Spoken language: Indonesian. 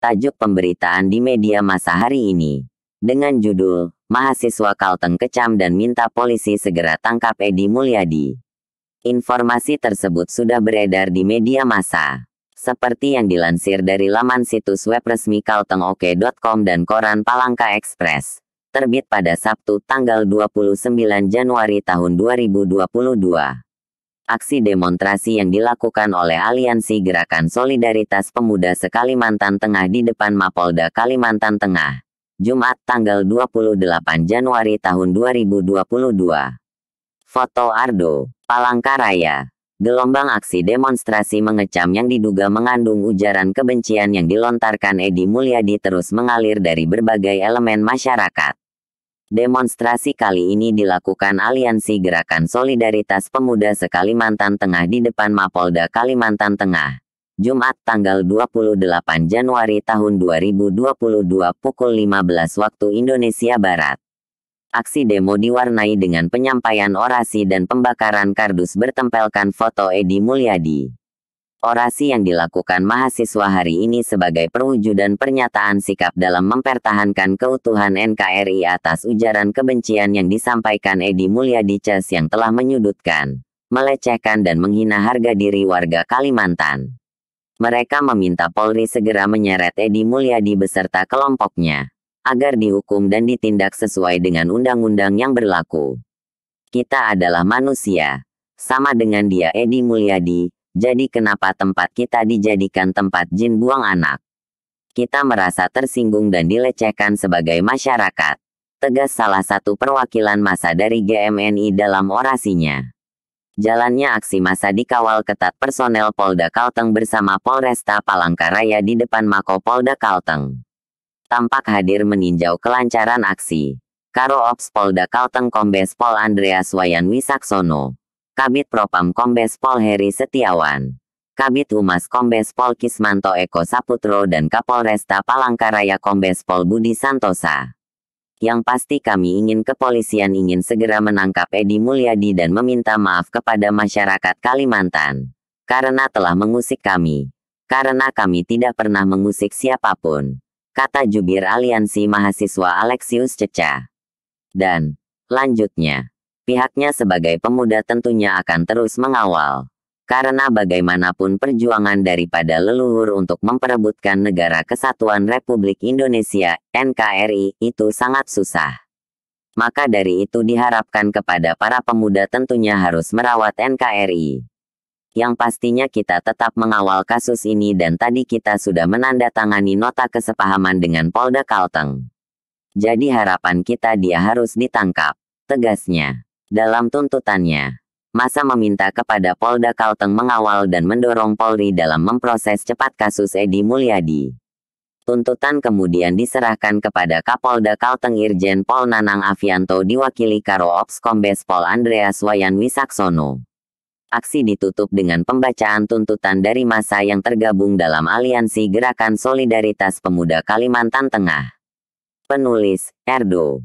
Tajuk pemberitaan di media masa hari ini. Dengan judul, Mahasiswa Kalteng Kecam dan Minta Polisi Segera Tangkap Edi Mulyadi. Informasi tersebut sudah beredar di media masa, Seperti yang dilansir dari laman situs web resmi kaltengoke.com dan koran Palangka Express. Terbit pada Sabtu tanggal 29 Januari tahun 2022 aksi demonstrasi yang dilakukan oleh Aliansi Gerakan Solidaritas Pemuda Sekalimantan kalimantan Tengah di depan Mapolda Kalimantan Tengah, Jumat tanggal 28 Januari tahun 2022. Foto Ardo, Palangkaraya. Gelombang aksi demonstrasi mengecam yang diduga mengandung ujaran kebencian yang dilontarkan Edi Mulyadi terus mengalir dari berbagai elemen masyarakat. Demonstrasi kali ini dilakukan Aliansi Gerakan Solidaritas Pemuda Sekalimantan kalimantan Tengah di depan Mapolda Kalimantan Tengah. Jumat tanggal 28 Januari tahun 2022 pukul 15 waktu Indonesia Barat. Aksi demo diwarnai dengan penyampaian orasi dan pembakaran kardus bertempelkan foto Edi Mulyadi. Orasi yang dilakukan mahasiswa hari ini sebagai perwujudan pernyataan sikap dalam mempertahankan keutuhan NKRI atas ujaran kebencian yang disampaikan Edi Mulyadi Ces yang telah menyudutkan, melecehkan dan menghina harga diri warga Kalimantan. Mereka meminta Polri segera menyeret Edi Mulyadi beserta kelompoknya, agar dihukum dan ditindak sesuai dengan undang-undang yang berlaku. Kita adalah manusia, sama dengan dia Edi Mulyadi, jadi kenapa tempat kita dijadikan tempat jin buang anak? Kita merasa tersinggung dan dilecehkan sebagai masyarakat. Tegas salah satu perwakilan masa dari GMNI dalam orasinya. Jalannya aksi masa dikawal ketat personel Polda Kalteng bersama Polresta Palangkaraya di depan Mako Polda Kalteng. Tampak hadir meninjau kelancaran aksi. Karo Ops Polda Kalteng Kombes Pol Andreas Wayan Wisaksono. Kabit Propam Kombes Pol Heri Setiawan, Kabit Humas Kombes Pol Kismanto Eko Saputro dan Kapolresta Palangkaraya Kombes Pol Budi Santosa. Yang pasti kami ingin kepolisian ingin segera menangkap Edi Mulyadi dan meminta maaf kepada masyarakat Kalimantan. Karena telah mengusik kami. Karena kami tidak pernah mengusik siapapun. Kata jubir aliansi mahasiswa Alexius Ceca. Dan, lanjutnya. Pihaknya sebagai pemuda tentunya akan terus mengawal. Karena bagaimanapun perjuangan daripada leluhur untuk memperebutkan negara kesatuan Republik Indonesia, NKRI, itu sangat susah. Maka dari itu diharapkan kepada para pemuda tentunya harus merawat NKRI yang pastinya kita tetap mengawal kasus ini dan tadi kita sudah menandatangani nota kesepahaman dengan Polda Kalteng. Jadi harapan kita dia harus ditangkap, tegasnya. Dalam tuntutannya, masa meminta kepada Polda Kalteng mengawal dan mendorong Polri dalam memproses cepat kasus Edi Mulyadi. Tuntutan kemudian diserahkan kepada Kapolda Kalteng Irjen Pol Nanang Avianto diwakili Karo Ops Kombes Pol Andreas Wayan Wisaksono. Aksi ditutup dengan pembacaan tuntutan dari masa yang tergabung dalam aliansi Gerakan Solidaritas Pemuda Kalimantan Tengah. Penulis, Erdo